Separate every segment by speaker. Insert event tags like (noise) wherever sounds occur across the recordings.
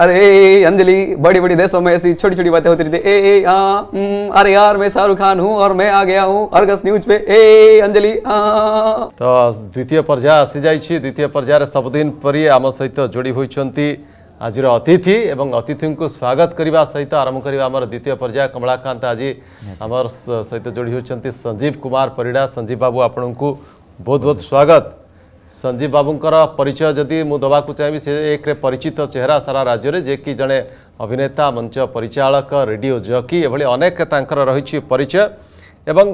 Speaker 1: अरे अंजलि बड़ी बड़ी देशों में ऐसी छोटी छोटी बातें होती रहती ए, आ, अरे यार मैं शाहरुख खान हूँ और मैं आ गया हूँ अर्गस न्यूज पे ए अंजलि
Speaker 2: तो द्वितीय पर्याय आसी जाइए द्वितीय पर्यायर सबुदिन परी आम सहित जोड़ी होती आजर अतिथि एवं अतिथि को स्वागत करने सहित आरंभ करवा द्वितीय पर्याय कमलाकांत आज आम सहित जोड़ी होती संजीव कुमार परिडा संजीव बाबू आपण को बहुत बहुत स्वागत ସଞ୍ଜୀବ ବାବୁଙ୍କର ପରିଚୟ ଯଦି ମୁଁ ଦେବାକୁ ଚାହିଁବି ସେ ଏକରେ ପରିଚିତ ଚେହେରା ସାରା ରାଜ୍ୟରେ ଯିଏକି ଜଣେ ଅଭିନେତା ମଞ୍ଚ ପରିଚାଳକ ରେଡ଼ିଓ ଜକି ଏଭଳି ଅନେକ ତାଙ୍କର ରହିଛି ପରିଚୟ ଏବଂ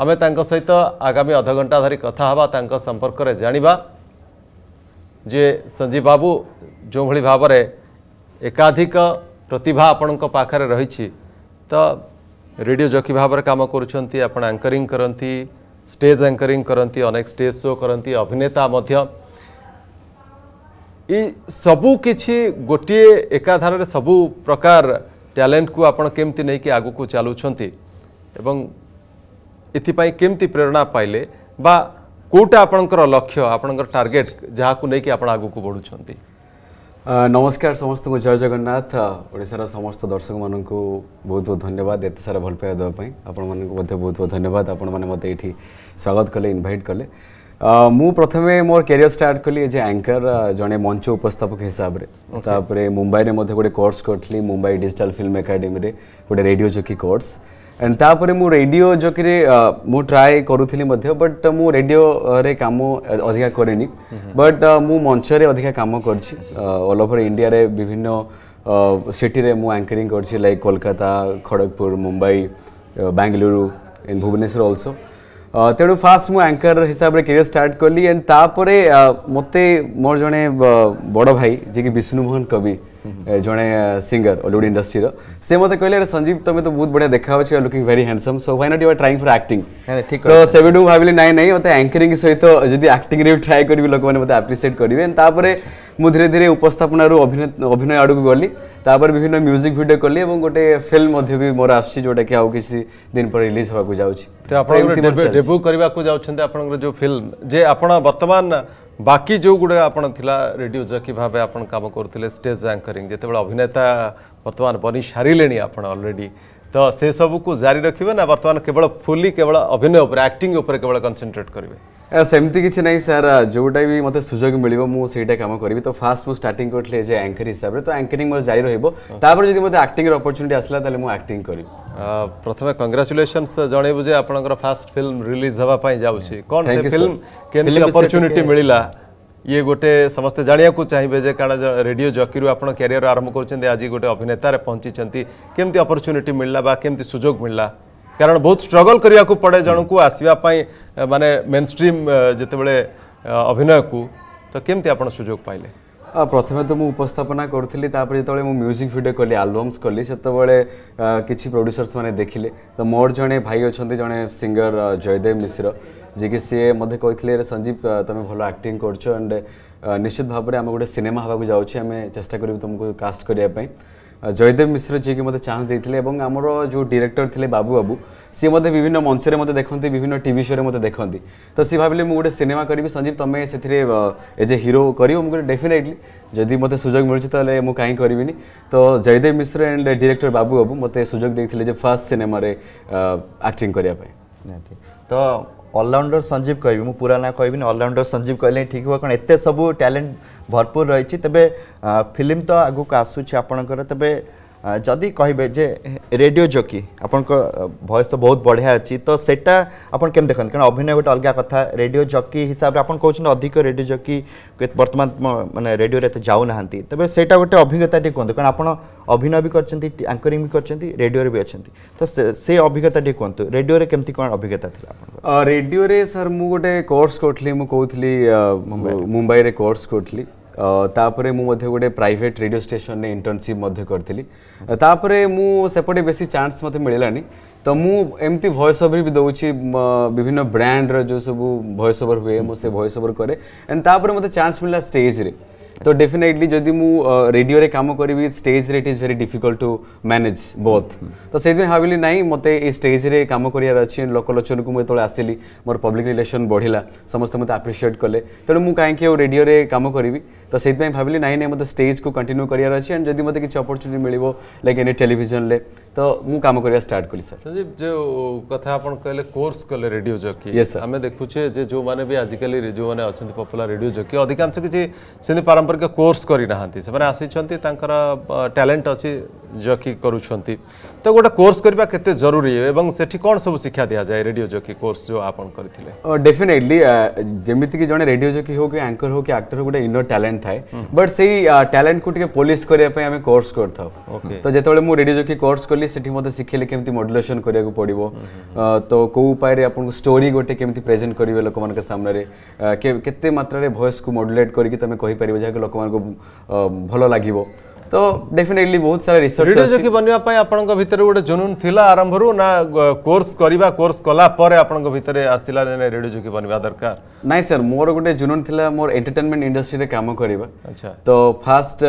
Speaker 2: ଆମେ ତାଙ୍କ ସହିତ ଆଗାମୀ ଅଧଘଣ୍ଟା ଧରି କଥା ହେବା ତାଙ୍କ ସମ୍ପର୍କରେ ଜାଣିବା ଯେ ସଞ୍ଜୀବ ବାବୁ ଯେଉଁଭଳି ଭାବରେ ଏକାଧିକ ପ୍ରତିଭା ଆପଣଙ୍କ ପାଖରେ ରହିଛି ତ ରେଡ଼ିଓ ଜକି ଭାବରେ କାମ କରୁଛନ୍ତି ଆପଣ ଆଙ୍କରିଂ କରନ୍ତି ଷ୍ଟେଜ୍ ଆଙ୍କରିଂ କରନ୍ତି ଅନେକ ଷ୍ଟେଜ୍ ଶୋ କରନ୍ତି ଅଭିନେତା ମଧ୍ୟ ଏ ସବୁକିଛି ଗୋଟିଏ ଏକାଧାରରେ ସବୁ ପ୍ରକାର ଟ୍ୟାଲେଣ୍ଟକୁ ଆପଣ କେମିତି ନେଇକି ଆଗକୁ ଚାଲୁଛନ୍ତି ଏବଂ ଏଥିପାଇଁ କେମିତି ପ୍ରେରଣା ପାଇଲେ ବା କେଉଁଟା ଆପଣଙ୍କର ଲକ୍ଷ୍ୟ ଆପଣଙ୍କର ଟାର୍ଗେଟ୍ ଯାହାକୁ ନେଇକି ଆପଣ ଆଗକୁ ବଢ଼ୁଛନ୍ତି নমস্কার সমস্ত
Speaker 1: জয় জগন্নাথ ওড়িশার সমস্ত দর্শক মানুষ বহুত বহুত ধন্যবাদ এত সারা ভাল পাওয়া দেওয়া আপন মানুষ মধ্যে বহুত বহুত ধন্যবাদ আপন মানে মতো এটি স্বাগত কলে ইনভাইট কলে মু প্রথমে মোর ক্যারিয়ার স্টার্ট কলি এজ এ অ্যাঙ্কর জনে মঞ্চ উপস্থাপক হিসাবে তাপরে মুম্বাইরে মধ্যে গোটে কোর্স করি মুম্বাই ডিজিটাল ফিল্ম একাডেমি গোটে রেডিও জকি কোর্স एंड तापर मु रेडियो जकिरे मु ट्राई करूଥିଲି ମଧ୍ୟ बट मु रेडियो रे काम अधिका करेनी बट मु मंच रे अधिका काम करछि ऑल ओवर इंडिया रे विभिन्न सिटी रे मु एंकरिंग करछि like Kolkata Kharagpur Mumbai Bengaluru in Bhubaneswar also ତେଣୁ ଫାଷ୍ଟ ମୁଁ ଆଙ୍କର ହିସାବରେ କ୍ୟାରିୟର ଷ୍ଟାର୍ଟ କଲି ଆଣ୍ଡ ତାପରେ ମୋତେ ମୋର ଜଣେ ବଡ଼ ଭାଇ ଯିଏକି ବିଷ୍ଣୁ ମୋହନ କବି ଜଣେ ସିଙ୍ଗର ଓଲିଉଡ୍ ଇଣ୍ଡଷ୍ଟ୍ରିର ସେ ମତେ କହିଲେ ସଞ୍ଜୀବ ତମେ ତ ବହୁତ ବଢ଼ିଆ ଦେଖାହେଉଛି you looking very handsome so ଭାଇ not you are trying for acting ତ ସେବେଠୁ ମୁଁ ଭାବିଲି ନାଇଁ ନାଇଁ ମୋତେ ଆଙ୍କରିଂ ସହିତ ଯଦି ଆକ୍ଟିଂରେ ବି ଟ୍ରାଏ କରିବି ଲୋକମାନେ ମୋତେ ଆପ୍ରିସିଏଟ୍ କରିବେ ତାପରେ ମୁଁ ଧୀରେ ଧୀରେ ଉପସ୍ଥାପନାରୁ ଅଭିନୟ ଆଡ଼କୁ ଗଲି ତାପରେ ବିଭିନ୍ନ ମ୍ୟୁଜିକ୍ ଭିଡ଼ିଓ କଲି ଏବଂ ଗୋଟେ ଫିଲ୍ମ ମଧ୍ୟ ବି ମୋର ଆସୁଛି ଯେଉଁଟାକି ଆଉ କିଛି ଦିନ ପରେ ରିଲିଜ୍ ହେବାକୁ ଯାଉଛି ତ ଆପଣ ଡେବ୍ୟୁ
Speaker 2: କରିବାକୁ ଯାଉଛନ୍ତି ଆପଣଙ୍କର ଯେଉଁ ଫିଲ୍ମ ଯେ ଆପଣ ବର୍ତ୍ତମାନ ବାକି ଯେଉଁଗୁଡ଼ାକ ଆପଣ ଥିଲା ରେଡ଼ିଓ ଜକି ଭାବେ ଆପଣ କାମ କରୁଥିଲେ ଷ୍ଟେଜ୍ ଆଙ୍କରିଂ ଯେତେବେଳେ ଅଭିନେତା ବର୍ତ୍ତମାନ ବନି ସାରିଲେଣି ଆପଣ ଅଲରେଡ଼ି तो से सब को जारी रखिए ना बर्तमान केवल फुली केवल अभिनय आक्टिंग केवल कनसेट्रेट करेंगे सेमती किसी ना
Speaker 1: सर जोटा भी मत सुजोग मिले मुझे कम करी तो फास्ट मुझे स्टार्ट करें एज एंकर हिसाब से तो एंकरिंग
Speaker 2: मोर जारी रोपर जब मतलब आक्टिंग अपर्चुनिटी आसला मुझे आक्टिंग कर प्रथम कंग्राचुलेसन्स जनइबू जे आप फास्ट फिल्म रिलीज हाँपाई जाऊँगी कौन फिल्म के मिलला ये गोटे समस्ते जाणी चाहिए जे कारण रेडियो जकी आप क्यारिययर आरंभ कर आज गोटे अभिनेतार पहुंची केमती अपरचुनिटी मिलला के सुजोग मिलला कारण बहुत स्ट्रगल करने को पड़े जन को आसवापी मानने मेन स्ट्रीम जिते अभिनय को तो कमी आप सुजोग पाइले প্রথমে তো মু উপস্থাপনা করুলি তাপরে
Speaker 1: যেতবে মু মিউজিক ভিডিও কলি আলবমস কলি সেতবে কিছু প্রড্যুসর্স মানে দেখিলে তো মোর জনে ভাই অনেক জনে সিঙ্গর জয়দেব মিশ্র যিকি সি মধ্যে কে সঞ্জীব তুমি ভালো আক্টিং করছো এন্ড নিশ্চিত ভাবে আমি গোটে সিনেমা হওয়া যাচ্ছি আমি চেষ্টা করবি তুমি কাস্ট করা জয়দেব মিশ্র যিনি মতো চান্স দিয়েছিল এবং আমার যে ডিরেক্টর লে বাবু বাবু সি মতো বিভিন্ন মঞ্চে মতো দেখতে বিভিন্ন টিভি শোরে মতো দেখতে তো সি ভাবলে মু গোটে সিনেমা করবি সঞ্জীব তুমি সেথিরে এজ এ হিরো করিব মু ডেফিনেটলি যদি মতো সুযোগ মিলছে তাহলে মু কাহি করিবিনি তো জয়দেব মিশ্র এন্ড ডিরেক্টর বাবু বাবু মতো সুযোগ দিয়েছিল যে ফার্স্ট সিনেমারে আক্টিং করা তো অলরাউন্ডর সঞ্জীব কবি মু পুরা না কবিনি অলরাউন্ডর
Speaker 3: সঞ্জীব কহিলে ঠিক হব কারণ এত সব ট্যালেন্ট भरपूर रही तेज फिल्म तो आगे आसुच्चर तेज जदि कहे रेडियो जोकी आप भयस तो बहुत बढ़िया अच्छी तो सेटा आपड़ के देखते क्या अभिनय गोटे अलग कथा रेडियो जकी हिसाब से आज कौन अधिक रेडियो जकी बर्तमान मानते रेडियो ये जाऊना तेज से गोटे अभिज्ञता कहुत कारण आप अभिनय भी करंकरिंग भी करेडियो भी अच्छा तो से अभिज्ञता कहुत रेडियो केमती कौन अभिज्ञता
Speaker 1: थी रेडियो सर मुझे गोटे कोर्स करी मुझे मुंबई में कोर्स करी ତାପରେ ମୁଁ ମଧ୍ୟ ଗୋଟେ ପ୍ରାଇଭେଟ୍ ରେଡ଼ିଓ ଷ୍ଟେସନରେ ଇଣ୍ଟର୍ନସିପ୍ ମଧ୍ୟ କରିଥିଲି ତାପରେ ମୁଁ ସେପଟେ ବେଶୀ ଚାନ୍ସ ମୋତେ ମିଳିଲାନି ତ ମୁଁ ଏମିତି ଭଏସ୍ ଓଭର୍ ବି ଦେଉଛି ବିଭିନ୍ନ ବ୍ରାଣ୍ଡର ଯେଉଁ ସବୁ ଭଏସ୍ ଓଭର୍ ହୁଏ ମୁଁ ସେ ଭଏସ୍ ଓଭର୍ କରେ ଆଣ୍ଡ ତାପରେ ମୋତେ ଚାନ୍ସ ମିଳିଲା ଷ୍ଟେଜ୍ରେ तो डेफिनेटली जदि मु रेडियो रे काम करबी स्टेज रे it is very difficult to manage both तो से दिन हाबिली नाही मते ए स्टेज रे काम करिया रछि लोकलोचन को मते आसीली मोर पब्लिक रिलेशन बढिला समस्त मते अप्रिशिएट करले त मु काहे के रेडियो रे काम करबी तो से दिन हाबिली नाही ने मते स्टेज को कंटिन्यू करिया रछि एंड जदि मते किछ अपॉर्चुनिटी मिलिबो लाइक एनी टेलीविजन ले तो मु काम करिया स्टार्ट करली सर
Speaker 2: संजीव जे कथा अपन कहले कोर्स कले रेडियो जॉकी हमें देखु छे जे जो माने भी आजकल रे जो माने अछन पॉपुलर रेडियो जॉकी अधिकांश किछ सिने पर ପାରମ୍ପରିକ କୋର୍ସ କରିନାହାନ୍ତି ସେମାନେ ଆସିଛନ୍ତି ତାଙ୍କର ଟ୍ୟାଲେଣ୍ଟ ଅଛି जकी करूँगी तो गोटे कोर्स करवा के जरूरी एवं से कौन सब शिक्षा दि जाए रेडियो जकी कोर्स जो आप करते डेफिनेटली जमीक जो
Speaker 1: रेडियो जकी हो कि एंकर हो कि आक्टर हो गए इनर टैलेंट थाए बट से टैलेंट को टिके करने कोर्स कर तो जो मुझे रेडियो जकी कोर्स कली से मतलब शिखे केमति मड्युलेसन करिया पड़ो तो कौ उपाय स्टोरी गोटे केमी प्रेजेंट करेंगे लोक मान के सामने के मात्र मात्रा भयस को मड्युलेट करके तमे लोक मन भल लगे तो डेफिनेटली बहुत सारा रिसर्च वीडियो जॉकी
Speaker 2: बनवा पई आपनक भीतर गोटे जुनून थिला आरंभ रु ना कोर्स करिवा कोर्स कला पर आपनक भीतर आसिला जने रेडियो जॉकी बनवा दरकार नाही सर मोर गोटे जुनून थिला मोर एंटरटेनमेंट इंडस्ट्री रे काम करिवा अच्छा तो फास्ट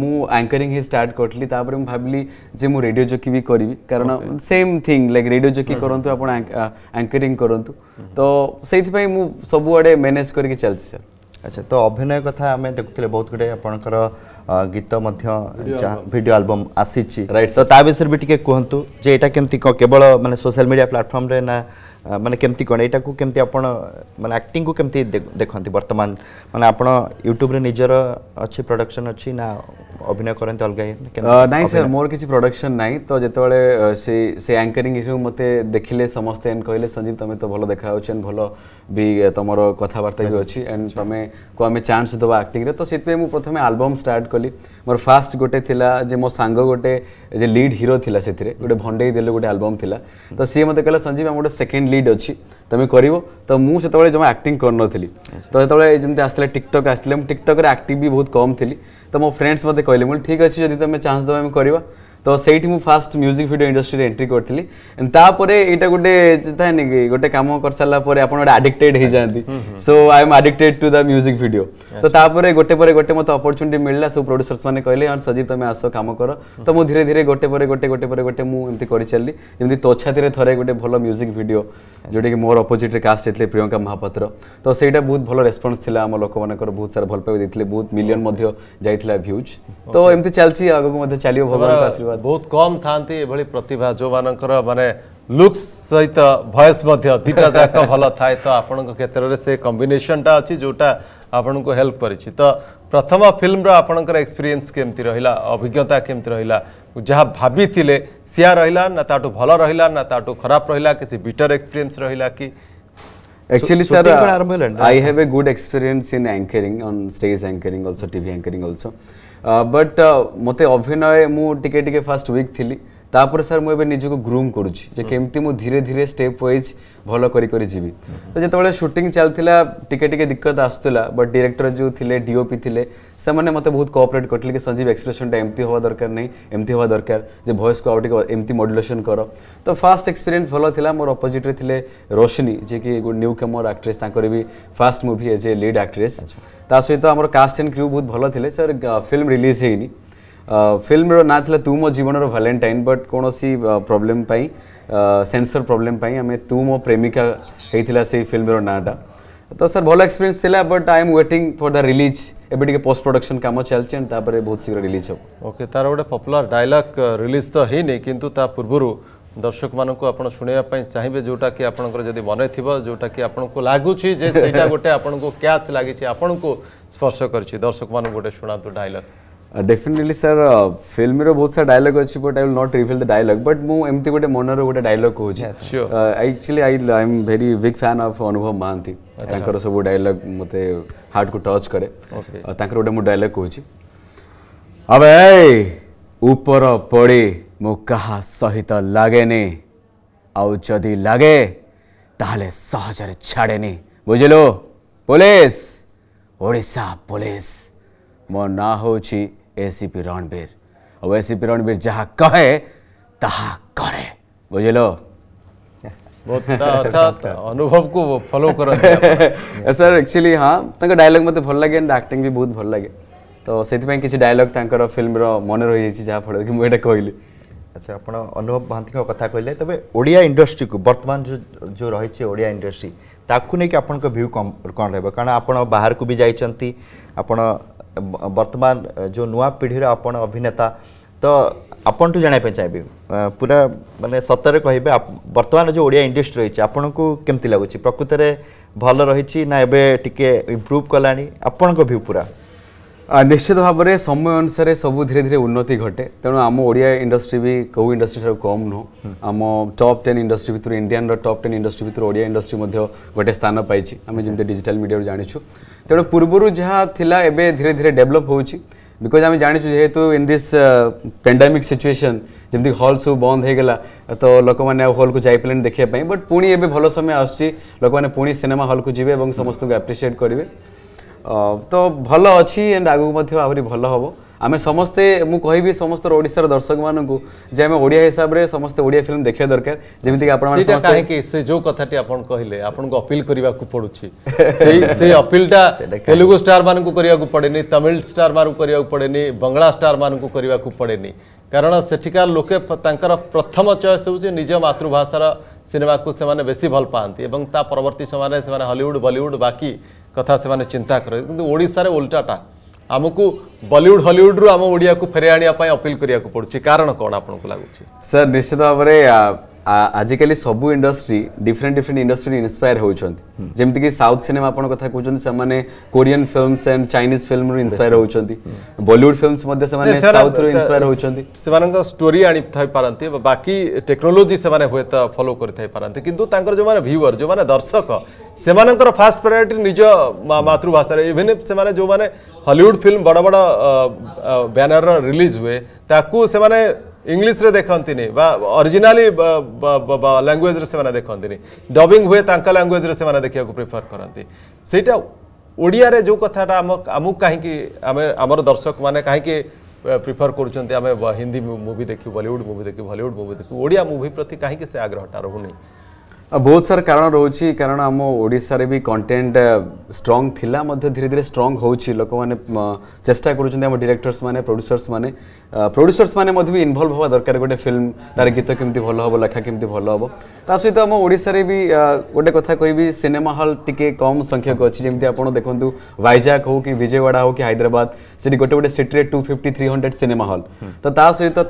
Speaker 2: मु एंकरिंग
Speaker 1: ही स्टार्ट करली तापर मु भाबली जे मु रेडियो जॉकी भी करिवि कारण same thing like radio jockey करंतु आपण एंकरिंग करंतु तो सेति पई मु सबु आडे मैनेज करके चलछि सर अच्छा तो अभिनय कथा आमे देखुथिले बहुत गोटे आपनकर ଗୀତ ମଧ୍ୟ
Speaker 3: ଯାହା ଭିଡ଼ିଓ ଆଲବମ୍ ଆସିଛି ରାଇଟ୍ ତ ତା ବିଷୟରେ ବି ଟିକେ କୁହନ୍ତୁ ଯେ ଏଇଟା କେମିତି କ'ଣ କେବଳ ମାନେ ସୋସିଆଲ୍ ମିଡ଼ିଆ ପ୍ଲାଟଫର୍ମରେ ନା ମାନେ କେମିତି କ'ଣ ଏଇଟାକୁ କେମିତି ଆପଣ ମାନେ ଆକ୍ଟିଂକୁ କେମିତି ଦେଖନ୍ତି ବର୍ତ୍ତମାନ ମାନେ ଆପଣ ୟୁଟ୍ୟୁବରେ ନିଜର ଅଛି ପ୍ରଡକ୍ସନ୍ ଅଛି ନା अभिनय करते अलग ना सर
Speaker 1: मोर किसी प्रडक्शन ना तो जो से आंकरिंग मत देखिले समस्ते एंड कहे संजीव तुम तो भल देखा भल भी तुम कथा भी अच्छी एंड तुम को आम चान्स दे आक्ट तो से प्रथम आलबम स्टार्ट कली मोर फास्ट गोटे थी मो सांग गोटे जे लीड हिरो गोटे भंडे दे गए आलबम थी तो सी मत कहला संजीव आम गोटे सेकेंड लीड अच्छी तुम्हें कर तो, अच्छा। तो मुझे से जमा आक्ट करी तो जो आसा टिकटक आसटक्रे आक्ट भी बहुत कम थी तो मो फ्रेंड्स मत कहले मुझे ठीक अच्छे जदि तुम चान्स दबा करवा तो सही first music video industry entry करी तापर यहाँ गोटे था गोटे कम कर सारापर आप आडिक्टेड हो जाती so I am addicted to the music video तो गोटे गोटे मत अपर्चुनिटी मिलला सब प्रड्यूसर्स मैंने कहे हाँ सजी तुम आस कम कर तो मुझे धीरे धीरे गोटे गोटे गोटे गोटे मुझे कर चलि जमी त्वछाती थे गोटे भल म्यूजिक भिडियो जोटा कि मोर अपोजिट्रे का प्रियंका महापात्र तो सहीटा बहुत भल रेस्पन्स आम लोक मर बहुत सारा भल पाई देते बहुत मिलियन जाइए भ्यूज
Speaker 2: तो एमती चलती आगे चलिए भगवान आशीर्वाद धन्यवाद बहुत कम था प्रतिभा जो मान मैंने लुक्स सहित भयस दीटा जाक भल था तो आपण क्षेत्र में से कम्बेसनटा अच्छी जोटा आपण को हेल्प कर प्रथम फिल्म रपणकर एक्सपीरियंस केमती रहा अभिज्ञता केमती रहा जहाँ भाभी सी रहा ना ता भल रहा ना ता खराब रहा किसी बिटर एक्सपीरियंस रहा कि actually sir I have a good
Speaker 1: experience in anchoring on stage anchoring also TV anchoring also but ମୋତେ ଅଭିନୟ ମୁଁ ଟିକେ ଟିକେ ଫାର୍ଷ୍ଟ ୱିକ୍ ଥିଲି तापर सर मुझे निज्क ग्रूम करमती मुझे धीरे धीरे स्टेप व्वज भल करी तो जितेबाला सुटिंग चलता टी टे दिक्कत आसूला बट डिरेक्टर जो थे डीओपी थे से मत बहुत कोअपरेट करते कि संजीव एक्सप्रेसनटा एमती हवा दरकार नहीं एमती दरकार जो भयस को आउट एमती मड्युलेसन कर तो फास्ट एक्सपीरियंस भल था मोर अपोजिट्रे थे Roshni ji newcomer actress भी first movie as a lead actress सहित आम कास्ट एंड क्यू बहुत भल थे सर फिल्म रिलीज होनी ফিল্মৰ নাম থলে তুমি মো জীৱনৰ ভেলেন্টাইন বাট কোনসি প্ৰবলেম পাই সেন্সৰ প্ৰবলেম পাই আমি তুমি মো প্ৰেমিকা হৈ থিলা সেই ফিল্মৰ নাম আতা સર বহুত এক্সপিৰিয়েন্স থিলা but I am waiting for the release এবডিকে পোষ্ট প্ৰডাকচন কাম চলচেন তাৰ পাৰে বহুত শীঘ্ৰে ৰিলিজ হ'ব
Speaker 2: ওকে তাৰ এটা পপুলৰ ডায়লগ ৰিলিজ থহে নে কিন্তু তা পূৰ্বৰ দৰ্শক মানুক আপোন শুনিয় আপে চাইবে যেটাক কি আপোনক যদি মনে থিবো যেটাক কি আপোনক লাগু চি যে সেইটা গটে আপোনক কেচ লাগি চি আপোনক স্পৰ্শ কৰি চি দৰ্শক মানুক গটে শুনাটো ডায়লগ
Speaker 1: ଡେଫିନେଟଲି ସାର୍ ଫିଲ୍ମର ବହୁତ ସାରା ଡାଇଲଗ୍ ଅଛି but I will not reveal the dialogue but ମୁଁ ଏମିତି ଗୋଟେ ମନର ଗୋଟେ ଡାଇଲଗ୍ କହୁଛି actually I I am very big fan of Anubhav Mohanty ତାଙ୍କର ସବୁ ଡାଇଲଗ୍ ମୋତେ ହାର୍ଟକୁ ଟଚ୍ କରେ ତାଙ୍କର ଗୋଟେ ମୁଁ ଡାଇଲଗ୍ କହୁଛି ଆବେ ଉପର ପଡ଼ି ମୁଁ କାହା ସହିତ ଲାଗେନି ଆଉ ଯଦି ଲାଗେ ତାହେଲେ ସହଜରେ ଛାଡ଼େନି ବୁଝିଲୁ ପୋଲିସ ଓଡ଼ିଶା ପୋଲିସ ମୋ ନାଁ ହେଉଛି एसीपी रणबीर और एसीपी रणबीर जहाँ कहे तहा करे बुझलो
Speaker 2: अनुभव को फॉलो कर
Speaker 1: सर एक्चुअली (laughs) हाँ तक डायलग मत भल लगे एंड आक्टिंग भी बहुत भल लगे तो से किसी डायलग तर फिल्म मन रही जहाँफल कि मुझे कहली अच्छा আপনার अनुभव মহান্তি কথা कहले तब ओडिया इंडस्ट्री
Speaker 3: কু बर्तमान जो जो रही ওড়িয়া ইন্ডস্ট্রি তাকে নেই আপনার ভিউ কম রহব কারণ আপনার বাহারকু বি যাই আপনার ବର୍ତ୍ତମାନ ଯେଉଁ ନୂଆ ପିଢ଼ିର ଆପଣ ଅଭିନେତା ତ ଆପଣଠୁ ଜାଣିବା ପାଇଁ ଚାହିଁବି ପୁରା ମାନେ ସତରେ କହିବେ ବର୍ତ୍ତମାନ ଯେଉଁ ଓଡ଼ିଆ ଇଣ୍ଡଷ୍ଟ୍ରି ରହିଛି ଆପଣଙ୍କୁ କେମିତି ଲାଗୁଛି ପ୍ରକୃତରେ ଭଲ ରହିଛି ନା ଏବେ ଟିକେ
Speaker 1: ଇମ୍ପ୍ରୁଭ୍ କଲାଣି ଆପଣଙ୍କ ଭ୍ୟୁ ପୁରା নিশ্চিত ভাবে সময় অনুসারে সব ধীরে ধীরে উন্নতি ঘটে তেনো আমা ওড়িয়া ইন্ডাস্ট্রি বি কোউ ইন্ডাস্ট্রি সর কম নো আমা টপ 10 ইন্ডাস্ট্রি ভিতর ইন্ডিয়ানৰ টপ 10 ইন্ডাস্ট্রি ভিতর ওড়িয়া ইন্ডাস্ট্রি মধ্য গটে স্থান পাইছি আমি জেমডি ডিজিটাল মিডিয়া জানিছো তে পূর্বৰু যা থিলা এবে ধীরে ধীরে ডেভেলপ হৈছি বিকজ আমি জানিছো যেতো ইন দিস প্যান্ডেমিক সিচুয়েশন জেমডি হলসু বন্ধ হৈ গলা তো লোক মানে হলକୁ যাই পলেন দেখি পাই বাট পূৰণি এবে ভাল সময় আছছি লোক মানে পূৰণি সিনেমা হলକୁ জিবে আৰু সমস্তকে এপ্রিসিয়েট কৰিবে तो भल अझ एन्ड आगामी भयो हौ आमे समे म समस्त समसार दर्शक जे समस्तै ओडिया फिल्म देखेको दरकार जिम्तिकै
Speaker 2: जो कथा कहिले आपणको अपल् पढु अपिल टाइट तेलुगु स्टार मै पड़ेनि तमिल स्टार मै पड़ेनि बङ्ला स्टार मै पड़ेनि कारण सठिक लोके प्रथम चएस हो निज मतृभाषार सिनेमाती समे हलिउड बलिउड बाकी କଥା ସେମାନେ ଚିନ୍ତା କରନ୍ତି କିନ୍ତୁ ଓଡ଼ିଶାରେ ଓଲଟାଟା ଆମକୁ ବଲିଉଡ଼ ହଲିଉଡ଼ରୁ ଆମ ଓଡ଼ିଆକୁ ଫେରାଇ ଆଣିବା ପାଇଁ ଅପିଲ୍ କରିବାକୁ ପଡ଼ୁଛି କାରଣ କ'ଣ ଆପଣଙ୍କୁ ଲାଗୁଛି
Speaker 1: ସାର୍ ନିଶ୍ଚିତ ଭାବରେ আজিকালি সবু industry different different industry inspire হচ্ছেন যেমিকি সাউথ সিনেমা আপনার কথা কুচন সেমানে Korean films and Chinese film রু ইন্সপায়ার হচ্ছেন বলিউড ফিল্মস মধ্যে সেমানে সাউথ রু ইন্সপায়ার হচ্ছেন
Speaker 2: সেমানক স্টোরি আনি থাই পারন্তি বাকি টেকনোলোজি সেমানে হয়তো ফলো করে থাই পারন্তি কিন্তু তাঙ্কর যে মানে ভিউয়ার যে মানে দর্শক সেমানকর ফার্স্ট প্রায়োরিটি নিজ মাতৃভাষায় ইভেন সেমানে যে মানে হলিউড ফিল্ম বড় বড় ব্যানর রিলিজ হুয়ে তাকু সেমানে ଇଂଲିଶରେ ଦେଖନ୍ତିନି ବା ଅରିଜିନାଲି ଲାଙ୍ଗୁଏଜରେ ସେମାନେ ଦେଖନ୍ତିନି ଡବିଂ ହୁଏ ତାଙ୍କ ଲାଙ୍ଗୁଏଜରେ ସେମାନେ ଦେଖିବାକୁ ପ୍ରିଫର କରନ୍ତି ସେଇଟା ଓଡ଼ିଆରେ ଯେଉଁ କଥାଟା ଆମ ଆମକୁ କାହିଁକି ଆମେ ଆମର ଦର୍ଶକମାନେ କାହିଁକି ପ୍ରିଫର କରୁଛନ୍ତି ଆମେ ହିନ୍ଦୀ ମୁଭି ଦେଖିବୁ ବଲିଉଡ଼ ମୁଭି ଦେଖିବୁ ହଲିଉଡ଼ ମୁଭି ଦେଖିବୁ ଓଡ଼ିଆ ମୁଭି ପ୍ରତି କାହିଁକି ସେ ଆଗ୍ରହଟା ରହୁନି
Speaker 1: बहुत सारा कारण रोच कारण आम ओडार भी कंटेन्ट स्ट्रंग धीरे धीरे स्ट्रंग हो लोक मैंने चेषा कर डिरेक्टर्स मैंने प्रड्यूसर्स मैंने प्रड्यूसर्स मैंने भी इनवल्व हाँ दरकार गोटे फिल्म तार गीत केमी भल हम लेखा कमी भल हम तासत आम ओडे भी गोटे कथ कह सिनेमा हल टी कम संख्यक अच्छी जमी आप देखते वाइजाक हो कि विजयवाड़ा हो कि हाइद्राद से गोटे गोटे सीट्रे two fifty three hundred cinema hall तो सहित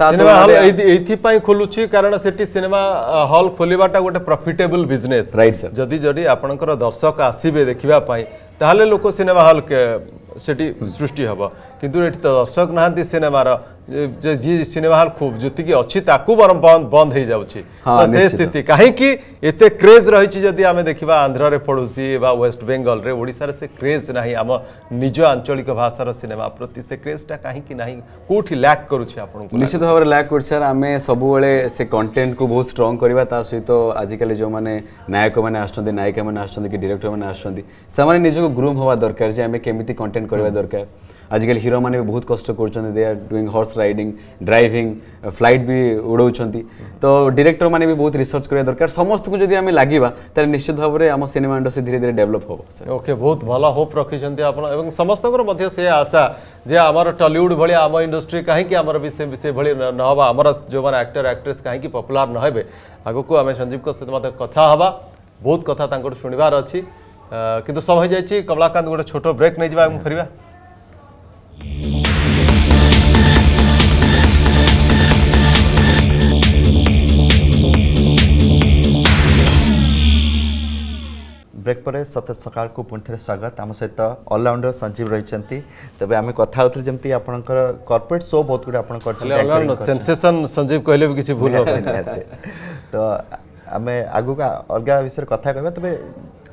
Speaker 2: खोलुच्छी कारण सिनेमा हल खोलवाटा गोटे profitable sustainable business right sir जदि जदि आपणकर दर्शक आसबे देखापी ताहले लोक सिनेमा हल सेठी सृष्टि हम कि दर्शक ना सिनेमार जी सिनेमा हल खूब जोटिक अच्छी बरम बंद हो जाऊँगी से स्थित कहीं क्रेज रही आम देखा आंध्र पड़ोसी वेस्ट बेंगल रे ओडार से क्रेज ना आम निज आंचलिक भाषार सिनेमा प्रति से क्रेजटा कहीं ना कौटी लैक करुच्छे
Speaker 1: भाव लैक कर सर आम सबुबले से कंटेन्ट को बहुत स्ट्रंग करवा ता सहित आजिकल जो मैंने नायक मैंने आसुँच मैंने आसुँच कि डिरेक्टर मैंने आसुँच निजक ग्रूम हवा दरकार जे आम केमी कंटेन्ट करवा दरकार आजिकल हिरो मैंने बहुत कष्ट कर doing horse horse riding driving flight भी उड़ाऊँ तो डिरेक्टर मैंने भी बहुत रिसर्च करा दरकार समस्त को जब आम लगे निश्चित भाव में आम सिने इंडस्ट्री धीरे धीरे डेभलप हम
Speaker 2: ओके बहुत भल होप रखी आप समस्त से आशा जे आमर टलीउड भाई आम इंडस्ट्री कहीं आमर भी से, से आमर जो मैंने आक्टर आक्ट्रेस कहीं पपुलार नहे आग को आम संजीव सहित कथा बहुत कथा शुणवार अच्छी कितु समय जाइए कमलाकांत गोटे छोट ब्रेक नहीं जावा फेरवा
Speaker 3: ବ୍ରେକ୍ ପରେ ସତେଜ ସକାଳକୁ ପୁଣି ଥରେ ସ୍ୱାଗତ ଆମ ସହିତ ଅଲରାଉଣ୍ଡର ସଞ୍ଜୀବ ରହିଛନ୍ତି ତେବେ ଆମେ କଥା ହେଉଥିଲୁ ଯେମିତି ଆପଣଙ୍କର କର୍ପୋରେଟ୍ ଶୋ ବହୁତ ଗୁଡ଼ିଏ ଆପଣ କରିଛନ୍ତି ସେନ୍ସେସନ୍ ସଞ୍ଜୀବ କହିଲେ ବି କିଛି ଭୁଲ ତ ଆମେ ଆଗକୁ ଅଲଗା ବିଷୟରେ କଥା କହିବା ତେବେ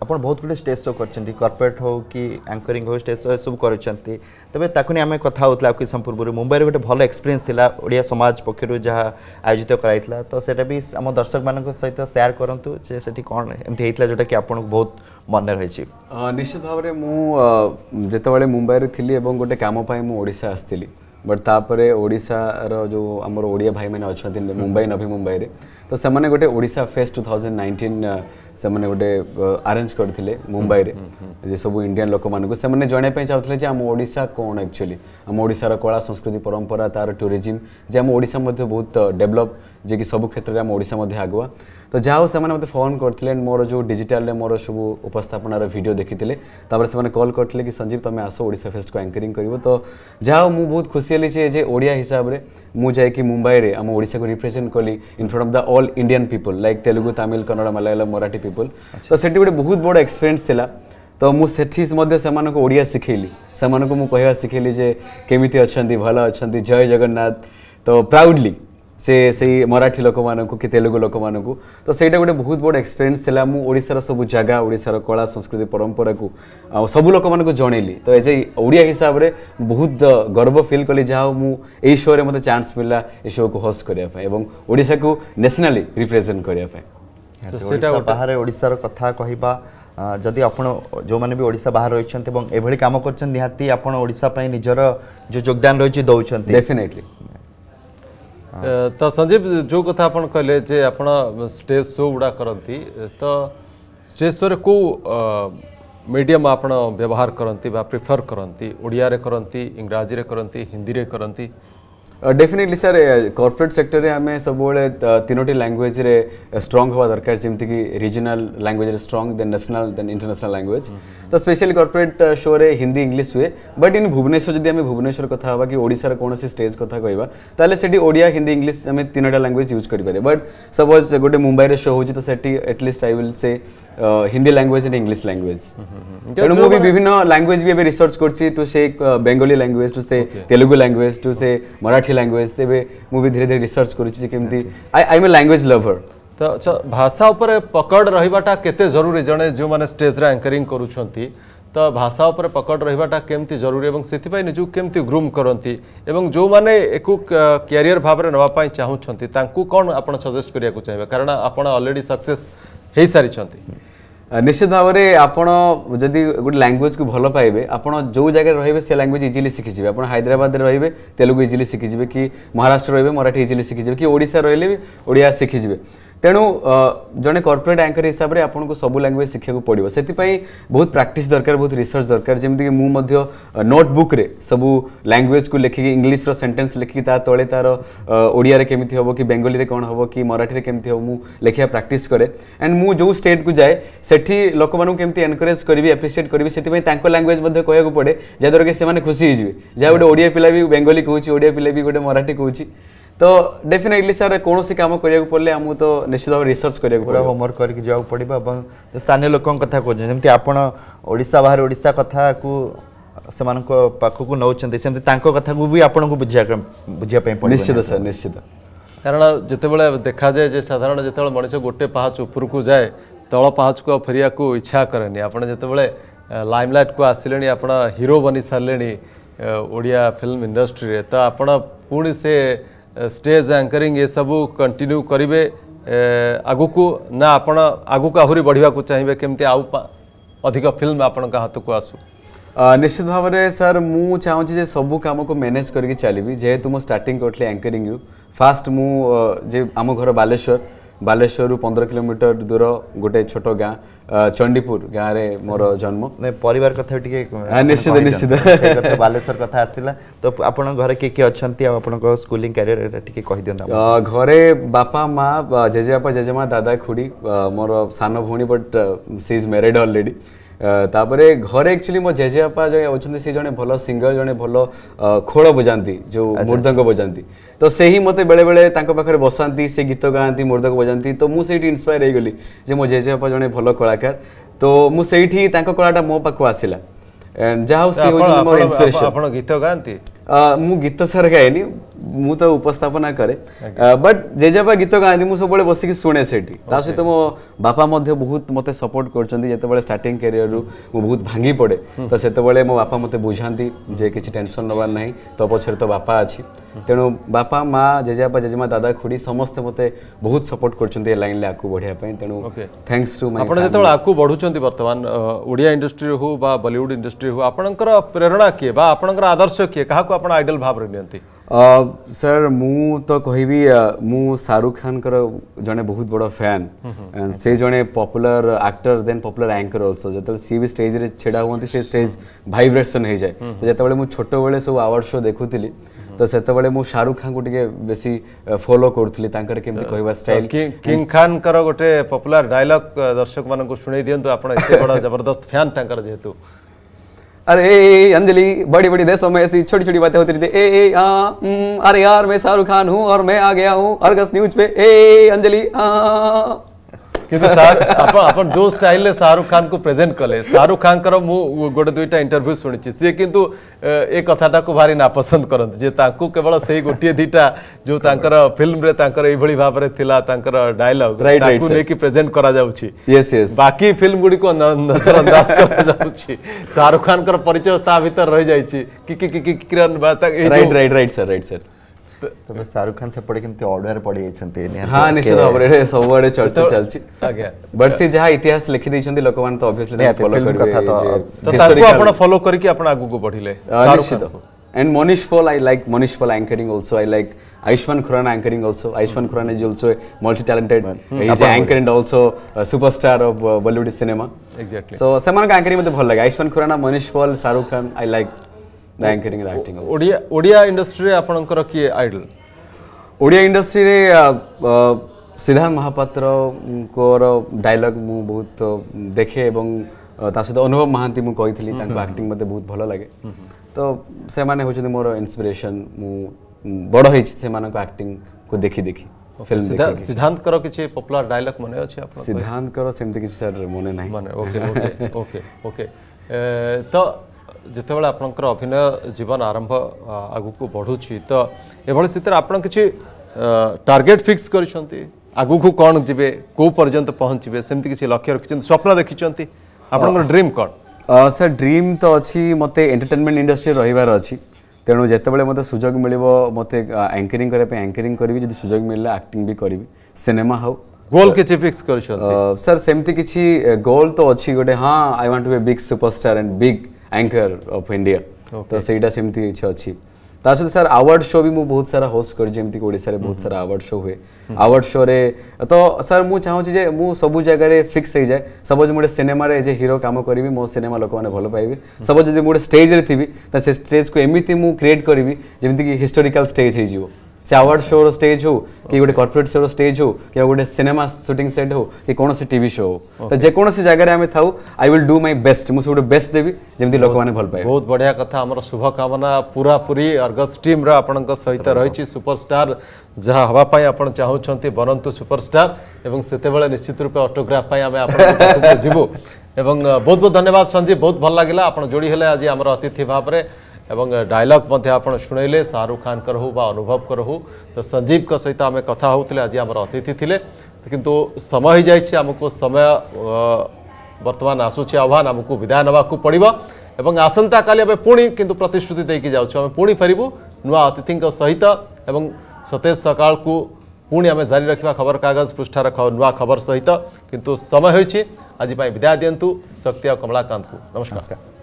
Speaker 3: ଆପଣ ବହୁତ ଗୁଡ଼ିଏ ଷ୍ଟେଜ୍ ଶୋ କରିଛନ୍ତି କର୍ପୋରେଟ୍ ହେଉ କି ଆଙ୍କରିଂ ହେଉ ଷ୍ଟେଜ୍ ଶୋ ଏସବୁ କରିଛନ୍ତି ତେବେ ତାକୁ ନେଇ ଆମେ କଥା ହେଉଥିଲା ଆଉ କିଛି ସମୟ ପୂର୍ବରୁ ମୁମ୍ବାଇରେ ଗୋଟେ ଭଲ ଏକ୍ସପିରିଏନ୍ସ ଥିଲା ଓଡ଼ିଆ ସମାଜ ପକ୍ଷରୁ ଯାହା ଆୟୋଜିତ କରାଯାଇଥିଲା ତ ସେଇଟା ବି ଆମ ଦର୍ଶକମାନଙ୍କ ସହିତ ସେୟାର କରନ୍ତୁ ଯେ ସେଠି କ'ଣ ଏମିତି ହେଇଥିଲା ଯେଉଁଟାକି ଆପଣଙ୍କୁ ବହୁତ ମନେ ରହିଛି
Speaker 1: ନିଶ୍ଚିତ ଭାବରେ ମୁଁ ଯେତେବେଳେ ମୁମ୍ବାଇରେ ଥିଲି ଏବଂ ଗୋଟେ କାମ ପାଇଁ ମୁଁ ଓଡ଼ିଶା ଆସିଥିଲି ବଟ୍ ତାପରେ ଓଡ଼ିଶାର ଯେଉଁ ଆମର ଓଡ଼ିଆ ଭାଇମାନେ ଅଛନ୍ତି ମୁମ୍ବାଇ ନଭି ମୁମ୍ବାଇରେ ତ ସେମାନେ ଗୋଟେ Odisha fest two thousand nineteen ସେମାନେ ଗୋଟେ ଆରେଞ୍ଜ କରିଥିଲେ ମୁମ୍ବାଇରେ ଯେ ସବୁ ଇଣ୍ଡିଆନ୍ ଲୋକମାନଙ୍କୁ ସେମାନେ ଜଣାଇବା ପାଇଁ ଚାହୁଁଥିଲେ ଯେ ଆମ ଓଡ଼ିଶା କ'ଣ ଆକ୍ଚୁଆଲି ଆମ ଓଡ଼ିଶାର କଳା ସଂସ୍କୃତି ପରମ୍ପରା ତା'ର ଟୁରିଜିମ୍ ଯେ ଆମ ଓଡ଼ିଶା ମଧ୍ୟ ବହୁତ ଡେଭଲପ୍ जेकि सब क्षेत्र में ओडा आगुआ तो जहाँ से मतलब फोन करते मोर जो डिजिटाल मोर सब उपस्थापनार भिड देखी थे से कल करते कि संजीव तुम्हें आस ओा फेस्ट को एंकरिंग कर तो जहाँ मुझे बहुत खुशी जे ओडिया हिसाब से मुझे मुंबई में आम ओडा को रिप्रेजेंट कली in front of the all Indian people like Telugu Tamil Kannada Malayalam Marathi people तो से गोटे बहुत बड़ा एक्सपीरियंस तो मुझे ओडिया शिखेली से मुझे कहवा शिखेली केमी अच्छा भल अच्छा जय जगन्नाथ तो प्राउडली से से मराठी लोक मानक कि तेलुगु लोक मानक तो सही गोटे बहुत बड़ एक्सपीरियंस था मुझार सब जगह ओडार कला संस्कृति परंपरा को सब लोक मानक जनइली तो ऐसे ओडिया हिसाब से बहुत गर्व फिल कली जहाँ मुझे शो में मतलब चान्स मिलला ये शो को हस्ट करवाई ओडा को न्यासनाली रिप्रेजेट
Speaker 3: बाहर कथा कह जदि आप जो मैंने भी ओडा बाहर रही कम करती निजर जो योगदान रही दौरान डेफिनेटली
Speaker 2: ତ ସଞ୍ଜୀବ ଯେଉଁ କଥା ଆପଣ କହିଲେ ଯେ ଆପଣ ଷ୍ଟେଜ୍ ଶୋ ଗୁଡ଼ା କରନ୍ତି ତ ଷ୍ଟେଜ୍ ଶୋରେ କେଉଁ ମିଡ଼ିୟମ୍ ଆପଣ ବ୍ୟବହାର କରନ୍ତି ବା ପ୍ରିଫର କରନ୍ତି ଓଡ଼ିଆରେ କରନ୍ତି ଇଂରାଜୀରେ କରନ୍ତି ହିନ୍ଦୀରେ କରନ୍ତି डेफिनेटली सर कॉर्पोरेट सेक्टर में आम सब uh, तीनोटी लांगुएज रे स्ट्रंग uh, हवा दरकार
Speaker 1: जमीक regional language strong than national than international language तो स्पेशली कॉर्पोरेट शो रे हिंदी इंग्लिश हुए बट इन भुवनेश्वर जब आम भुवनेश्वर कथा कि ओडार कौन स्टेज कथा कहवा ओडिया हिंदी इंग्लीश आम तीनोट लांगुएज यूज करें बट सपोज गोटे मुंबई शो हो तो सेठी at least I will say Hindi language and English language तेणु मुझे विभिन्न लांगुएज भी रिसर्च करू टू से बेंगली लांगुएज टू से तेलुगु लांगुएज टू से मराठी मराठी ଲାଙ୍ଗୁଏଜ
Speaker 2: ଏବେ ମୁଁ ବି ଧୀରେ ଧୀରେ ରିସର୍ଚ୍ଚ କରୁଛି ଯେ କେମିତି I I am a language lover ତ ଭାଷା ଉପରେ ପକଡ଼ ରହିବାଟା କେତେ ଜରୁରୀ ଜଣେ ଯେଉଁମାନେ ଷ୍ଟେଜରେ ଆଙ୍କରିଂ କରୁଛନ୍ତି ତ ଭାଷା ଉପରେ ପକଡ଼ ରହିବାଟା କେମିତି ଜରୁରୀ ଏବଂ ସେଥିପାଇଁ ନିଜକୁ କେମିତି ଗ୍ରୁମ୍ କରନ୍ତି ଏବଂ ଯେଉଁମାନେ ଏକୁ କ୍ୟାରିୟର ଭାବରେ ନେବା ପାଇଁ ଚାହୁଁଛନ୍ତି ତାଙ୍କୁ କ'ଣ ଆପଣ ସଜେଷ୍ଟ କରିବାକୁ ଚାହିଁବେ କାରଣ ଆପଣ ଅଲରେଡ଼ି ସକ୍ସେସ୍ ହୋଇସାରିଛନ୍ତି ନିଶ୍ଚିତ ଭାବରେ ଆପଣ ଯଦି ଗୋଟେ ଲାଙ୍ଗୁଏଜକୁ ଭଲ ପାଇବେ
Speaker 1: ଆପଣ ଯେଉଁ ଜାଗାରେ ରହିବେ ସେ ଲାଙ୍ଗୁଏଜ ଇଜିଲି ଶିଖିଯିବେ ଆପଣ ହାଇଦ୍ରାବାଦରେ ରହିବେ ତେଲୁଗୁ ଇଜିଲି ଶିଖିଯିବେ କି ମହାରାଷ୍ଟ୍ର ରହିବେ ମରାଠୀ ଇଜିଲି ଶିଖିଯିବେ କି ଓଡ଼ିଶା ରହିଲେ ବି ଓଡ଼ିଆ ଶିଖିଯିବେ तेणु जड़े कर्पोरेट आंकर हिसाब से आपको सब लांगुएज शिखा पड़ो से बहुत प्राक्ट दरकार बहुत रिसर्च दरकार जमीक मुझे नोटबुक सब लांगुएज को लेखिकी इंग्लीश रेन्टेन्स लिखिकी ता तार ओडिया केमी हम कि बेंगली कौन हम कि मराठी में कमी हम मुझे प्राक्ट कै एंड मुझे जो स्टेट को जाए से लोक मेमी एनकरेज करी एप्रिसीएट करी से लांगुएज कह पड़े जहाँ द्वारा कि खुशी होगी गोटे ओडिया पिला भी बेंगली कहूँ ओडिया पिला भी गोटे मराठी कौन तो डेफिनेटली सर कौन से कम करा पड़े आमको तो निश्चित भाव रिसर्च कर पूरा होमवर्क
Speaker 3: करके जावा पड़ा स्थानीय लोक कथा कहते आपड़ ओडा बाहर ओडा कथा को ସେମାନଙ୍କ ପାଖକୁ ନେଉଛନ୍ତି ସେମିତି ତାଙ୍କ କଥାକୁ ବି ଆପଣଙ୍କୁ ବୁଝିବା ବୁଝିବା ପାଇଁ ପଡ଼ିବ
Speaker 2: ନିଶ୍ଚିତ ସାର୍ ନିଶ୍ଚିତ କାରଣ ଯେତେବେଳେ ଦେଖାଯାଏ ଯେ ସାଧାରଣ ଯେତେବେଳେ ମଣିଷ ଗୋଟେ ପାହାଚ ଉପରକୁ ଯାଏ ତଳ ପାହାଚକୁ ଆଉ ଫେରିବାକୁ ଇଚ୍ଛା କରେନି ଆପଣ ଯେତେବେଳେ ଲାଇମଲାଇଟ୍କୁ ଆସିଲେଣି ଆପଣ ହିରୋ ବନି ସାରିଲେଣି ଓଡ଼ିଆ ଫିଲ୍ମ ଇଣ୍ଡଷ୍ଟ୍ରିରେ ତ ଆପଣ ପୁଣି ସେ स्टेज आंकरिंग ये सब कंटिन्यू करेंगे आग को ना आप आगक आहरी बढ़ा चाहिए केमती आउ अधिक फिल्म आप हाथ को आसू
Speaker 1: निश्चित भाव में सर मुझे सब कम को मैनेज करके चलि जेहेतु मुझे स्टार्ट करी आंकरिंग फास्ट मु जे आम घर बालेश्वर ବାଲେଶ୍ୱରରୁ ପନ୍ଦର କିଲୋମିଟର ଦୂର ଗୋଟେ ଛୋଟ ଗାଁ ଚଣ୍ଡିପୁର ଗାଁରେ ମୋର ଜନ୍ମ
Speaker 3: ପରିବାର କଥା ଟିକେ ନିଶ୍ଚିତ ନିଶ୍ଚିତ ବାଲେଶ୍ୱର କଥା ଆସିଲା ତ ଆପଣଙ୍କ ଘରେ କିଏ କିଏ ଅଛନ୍ତି ଆଉ ଆପଣଙ୍କ ସ୍କୁଲିଂ
Speaker 1: କ୍ୟାରିୟର ଟିକେ କହିଦିଅନ୍ତୁ ଘରେ ବାପା ମା ଜେଜେବାପା ଜେଜେମା ଦାଦା ଖୁଡ଼ି ମୋର ସାନ ଭଉଣୀ but she is married already ତାପରେ ଘରେ ଆକ୍ଚୁଆଲି ମୋ ଜେଜେବାପା ଜଣେ ଅଛନ୍ତି ସେ ଜଣେ ଭଲ ସିଙ୍ଗର ଜଣେ ଭଲ ଖୋଳ ବଜାନ୍ତି ଯେଉଁ ମୃଦଙ୍ଗ ବଜାନ୍ତି ତ ସେହି ମୋତେ ବେଳେବେଳେ ତାଙ୍କ ପାଖରେ ବସାନ୍ତି ସେ ଗୀତ ଗାଆନ୍ତି ମୃଦଙ୍ଗ ବଜାନ୍ତି ତ ମୁଁ ସେଇଠି ଇନ୍ସପାୟାର ହେଇଗଲି ଯେ ମୋ ଜେଜେବାପା ଜଣେ ଭଲ କଳାକାର ତ ମୁଁ ସେଇଠି ତାଙ୍କ କଳାଟା ମୋ ପାଖକୁ ଆସିଲା ଯାହା ହଉ ସେ ହେଉଛନ୍ତି ମୋର ଇନ୍ସପିରେସନ୍ ଆପଣ ଗୀତ ଗାଆନ୍ତି ମୁଁ ଗୀତ ସାର ଗାଏନି ମୁଁ ତ ଉପସ୍ଥାପନା କରେ ବଟ୍ ଜେଜେବାପା ଗୀତ ଗାଆନ୍ତି ମୁଁ ସବୁବେଳେ ବସିକି ଶୁଣେ ସେଠି ତା ସହିତ ମୋ ବାପା ମଧ୍ୟ ବହୁତ ମୋତେ ସପୋର୍ଟ କରୁଛନ୍ତି ଯେତେବେଳେ ଷ୍ଟାର୍ଟିଂ କ୍ୟାରିୟରରୁ ମୁଁ ବହୁତ ଭାଙ୍ଗି ପଡ଼େ ତ ସେତେବେଳେ ମୋ ବାପା ମୋତେ ବୁଝାନ୍ତି ଯେ କିଛି ଟେନସନ୍ ନେବାର ନାହିଁ ତୋ ପଛରେ ତୋ ବାପା ଅଛି ତେଣୁ ବାପା ମା ଜେଜେବାପା ଜେଜେମା ଦାଦା ଖୁଡ଼ି ସମସ୍ତେ ମୋତେ ବହୁତ ସପୋର୍ଟ କରୁଛନ୍ତି ଏ ଲାଇନ୍ରେ ଆଗକୁ ବଢ଼ିବା ପାଇଁ ତେଣୁ ଥ୍ୟାଙ୍କସ୍ ଟୁ ଆପଣ ଯେତେବେଳେ ଆଗକୁ ବଢ଼ୁଛନ୍ତି
Speaker 2: ବର୍ତ୍ତମାନ ଓଡ଼ିଆ ଇଣ୍ଡଷ୍ଟ୍ରି ହେଉ ବା ବଲିଉଡ଼ ଇଣ୍ଡଷ୍ଟ୍ରି ହେଉ ଆପଣଙ୍କର ପ୍ରେରଣା କିଏ ବା ଆପଣଙ୍କର ଆଦର୍ଶ କିଏ କାହାକୁ ଆପଣ ଆଇଡଲ୍ ଭାବରେ ନିଅନ୍ତି
Speaker 1: ସାର୍ ମୁଁ ତ କହିବି ମୁଁ ଶାହରୁଖ ଖାନଙ୍କର ଜଣେ ବହୁତ ବଡ଼ ଫ୍ୟାନ୍ ସେ ଜଣେ popular actor then popular anchor also ଯେତେବେଳେ ସିଏ ବି ଷ୍ଟେଜ୍ରେ ଛିଡ଼ା ହୁଅନ୍ତି ସେ ଷ୍ଟେଜ୍ ଭାଇବ୍ରେସନ୍ ହେଇଯାଏ ଯେତେବେଳେ ମୁଁ ଛୋଟବେଳେ ସବୁ ଆୱାର୍ଡ ଶୋ ଦେଖୁଥିଲି ତ ସେତେବେଳେ ମୁଁ ଶାହରୁଖ ଖାନଙ୍କୁ ଟିକେ ବେଶୀ ଫଲୋ କରୁଥିଲି ତାଙ୍କର କେମିତି କହିବା ଷ୍ଟାଇଲ୍ କିଙ୍ଗ
Speaker 2: ଖାନଙ୍କର ଗୋଟେ ପପୁଲାର ଡାଇଲଗ୍ ଦର୍ଶକମାନଙ୍କୁ ଶୁଣେଇ ଦିଅନ୍ତୁ ଆପଣ ଏତେ ବଡ଼ ଜବରଦସ୍ତ ଫ୍ୟାନ୍ ତାଙ୍କର ଯେହେତୁ अरे अंजलि बड़ी बड़ी देशों में ऐसी छोटी छोटी बातें होती रहती ए ए आ, अरे यार मैं शाहरुख खान हूँ और मैं आ गया हूँ अर्गस न्यूज पे ए अंजलि आ କିନ୍ତୁ ସାର୍ ଆପଣ ଆପଣ ଯେଉଁ ଷ୍ଟାଇଲରେ ଶାହରୁଖ ଖାନଙ୍କୁ ପ୍ରେଜେଣ୍ଟ କଲେ ଶାହରୁଖ ଖାନଙ୍କର ମୁଁ ଗୋଟେ ଦୁଇଟା ଇଣ୍ଟରଭ୍ୟୁ ଶୁଣିଛି ସିଏ କିନ୍ତୁ ଏ କଥାଟାକୁ ଭାରି ନାପସନ୍ଦ କରନ୍ତି ଯେ ତାଙ୍କୁ କେବଳ ସେଇ ଗୋଟିଏ ଦୁଇଟା ଯେଉଁ ତାଙ୍କର ଫିଲ୍ମରେ ତାଙ୍କର ଏଇଭଳି ଭାବରେ ଥିଲା ତାଙ୍କର ଡାଇଲଗ୍ ତାକୁ ନେଇକି ପ୍ରେଜେଣ୍ଟ କରାଯାଉଛି ବାକି ଫିଲ୍ମ ଗୁଡ଼ିକୁ ନଜରଅନ୍ଦାଜ କରାଯାଉଛି ଶାହରୁଖ ଖାନଙ୍କର ପରିଚୟ ତା ଭିତରେ ରହିଯାଇଛି କି କି କି କିରଣ ବା right right
Speaker 1: right sir right sir ତମେ ଶାହରୁଖ ଖାନ ସେପଟେ କେମିତି ଅର୍ଡର ପଡ଼ିଯାଇଛନ୍ତି ହଁ ନିଶ୍ଚିତ ଭାବରେ ଏଠି ସବୁଆଡ଼େ ଚର୍ଚ୍ଚା ଚାଲିଛି ବଟ୍ ସେ ଯାହା ଇତିହାସ ଲେଖି ଦେଇଛନ୍ତି ଲୋକମାନେ ତ ଅବଭିୟସଲି ଫଲୋ କରିବେ ତାକୁ ଆପଣ
Speaker 2: ଫଲୋ କରିକି ଆପଣ ଆଗକୁ ବଢ଼ିଲେ ନିଶ୍ଚିତ
Speaker 1: And Monish Paul, I like Monish Paul anchoring also. I like Aishman Khurana anchoring also. Aishman Khurana is also a multi-talented. Mm. He's an anchor and also a superstar of uh, Bollywood cinema. Exactly. So, Saman ka anchoring mujhe bahut laga. Aishman Khurana, Monish Paul, Shahrukh Khan, I like.
Speaker 2: The anchoring acting
Speaker 1: Odia Odia industry आपनकर किए idol Odia industry रे Siddharth Mahapatra core dialogue मु बहुत देखे एवं ता सहित अनुभव महांती मु कहितली तांको एक्टिंग मते बहुत भलो लागे तो से माने होचते मोर इंस्पिरेशन मु बड़ होई से
Speaker 2: मानको एक्टिंग को देखी देखी फिल्म करो किसी पॉपुलर डायलॉग मन अच्छे
Speaker 1: सिद्धांतकर सेमती किसी सर मन ना मन ओके ओके
Speaker 2: ओके तो ଯେତେବେଳେ ଆପଣଙ୍କର ଅଭିନୟ ଜୀବନ ଆରମ୍ଭ ଆଗକୁ ବଢ଼ୁଛି ତ ଏଭଳି ସ୍ଥିତିରେ ଆପଣ କିଛି ଟାର୍ଗେଟ୍ ଫିକ୍ସ କରିଛନ୍ତି ଆଗକୁ କ'ଣ ଯିବେ କେଉଁ ପର୍ଯ୍ୟନ୍ତ ପହଞ୍ଚିବେ ସେମିତି କିଛି ଲକ୍ଷ୍ୟ ରଖିଛନ୍ତି ସ୍ୱପ୍ନ ଦେଖିଛନ୍ତି ଆପଣଙ୍କର ଡ୍ରିମ୍ କ'ଣ ସାର୍ ଡ୍ରିମ୍ ତ ଅଛି
Speaker 1: ମୋତେ ଏଣ୍ଟରଟେନମେଣ୍ଟ ଇଣ୍ଡଷ୍ଟ୍ରିରେ ରହିବାର ଅଛି ତେଣୁ ଯେତେବେଳେ ମୋତେ ସୁଯୋଗ ମିଳିବ ମୋତେ ଆଙ୍କରିଂ କରିବା ପାଇଁ ଆଙ୍କରିଂ କରିବି ଯଦି ସୁଯୋଗ ମିଳିଲା ଆକ୍ଟିଂ ବି କରିବି ସିନେମା ହଉ
Speaker 2: ଗୋଲ୍ କିଛି ଫିକ୍ସ
Speaker 1: କରିଛନ୍ତି ସାର୍ ସେମିତି କିଛି ଗୋଲ୍ ତ ଅଛି ଗୋଟେ ହଁ I want to be big superstar and big anchor of India ତ ସେଇଟା ସେମିତି କିଛି ଅଛି ତା ସହିତ ସାର୍ ଆୱାର୍ଡ ଶୋ ବି ମୁଁ ବହୁତ ସାରା ହୋଷ୍ଟ କରିଛି ଯେମିତିକି ଓଡ଼ିଶାରେ ବହୁତ ସାରା ଆୱାର୍ଡ ଶୋ ହୁଏ ଆୱାର୍ଡ ଶୋରେ ତ ସାର୍ ମୁଁ ଚାହୁଁଛି ଯେ ମୁଁ ସବୁ ଜାଗାରେ ଫିକ୍ସ ହେଇଯାଏ ସପୋଜ୍ ମୁଁ ଗୋଟେ ସିନେମାରେ ଯେ ହିରୋ କାମ କରିବି ମୋ ସିନେମା ଲୋକମାନେ ଭଲ ପାଇବେ ସପୋଜ୍ ଯଦି ମୁଁ ଗୋଟେ ଷ୍ଟେଜ୍ରେ ଥିବି ତ ସେ ଷ୍ଟେଜ୍କୁ ଏମିତି ମୁଁ କ୍ରିଏଟ୍ କରିବି ଯେମିତିକି ହିଷ୍ଟୋରିକାଲ୍ ଷ୍ଟେଜ୍ ହେଇଯିବ से ଆୱାର୍ଡ ଶୋର ଷ୍ଟେଜ୍ ହଉ କି ଗୋଟେ କର୍ପୋରେଟ୍ ଶୋର ଷ୍ଟେଜ୍ ହଉ କି ଗୋଟେ ସିନେମା ସୁଟିଂ ସେଟ୍ ହଉ କି କୌଣସି
Speaker 2: ଟିଭି ଶୋ ହଉ ତ ଯେକୌଣସି
Speaker 1: ଜାଗାରେ ଆମେ ଥାଉ I will do my best ମୁଁ ସବୁଠୁ ବେଷ୍ଟ ଦେବି ଯେମିତି ଲୋକମାନେ ଭଲ ପାଇବେ ବହୁତ
Speaker 2: ବଢ଼ିଆ କଥା ଆମର ଶୁଭକାମନା ପୁରାପୁରି ଅର୍ଗସ୍ ଟିମ୍ର ଆପଣଙ୍କ ସହିତ ରହିଛି ସୁପରଷ୍ଟାର ଯାହା ହେବା ପାଇଁ ଆପଣ ଚାହୁଁଛନ୍ତି ବନନ୍ତୁ ସୁପରଷ୍ଟାର ଏବଂ ସେତେବେଳେ ନିଶ୍ଚିତ ରୂପେ ଅଟୋଗ୍ରାଫ ପାଇଁ ଆମେ ଆପଣଙ୍କ ଯିବୁ ଏବଂ ବହୁତ ବହୁତ ଧନ୍ୟବାଦ ସଞ୍ଜୀବ ବହୁତ ଭଲ ଲାଗିଲା ଆପଣ ଯୋଡ଼ି ହେଲେ ଆଜି ଆମର ଅତିଥି ଭାବରେ ଏବଂ ଡାଇଲଗ୍ ମଧ୍ୟ ଆପଣ ଶୁଣାଇଲେ ଶାହରୁଖ ଖାନଙ୍କର ହଉ ବା ଅନୁଭବ କର ହଉ ତ ସଞ୍ଜୀବଙ୍କ ସହିତ ଆମେ କଥା ହେଉଥିଲେ ଆଜି ଆମର ଅତିଥି ଥିଲେ କିନ୍ତୁ ସମୟ ହୋଇଯାଇଛି ଆମକୁ ସମୟ ବର୍ତ୍ତମାନ ଆସୁଛି ଆହ୍ୱାନ ଆମକୁ ବିଦାୟ ନେବାକୁ ପଡ଼ିବ ଏବଂ ଆସନ୍ତାକାଲି ଆମେ ପୁଣି କିନ୍ତୁ ପ୍ରତିଶ୍ରୁତି ଦେଇକି ଯାଉଛୁ ଆମେ ପୁଣି ଫେରିବୁ ନୂଆ ଅତିଥିଙ୍କ ସହିତ ଏବଂ ସତେଜ ସକାଳକୁ ପୁଣି ଆମେ ଜାରି ରଖିବା ଖବରକାଗଜ ପୃଷ୍ଠାର ନୂଆ ଖବର ସହିତ କିନ୍ତୁ ସମୟ ହୋଇଛି ଆଜି ପାଇଁ ବିଦାୟ ଦିଅନ୍ତୁ ଶକ୍ତି ଆଉ କମଳାକାନ୍ତଙ୍କୁ ନମସ୍କାର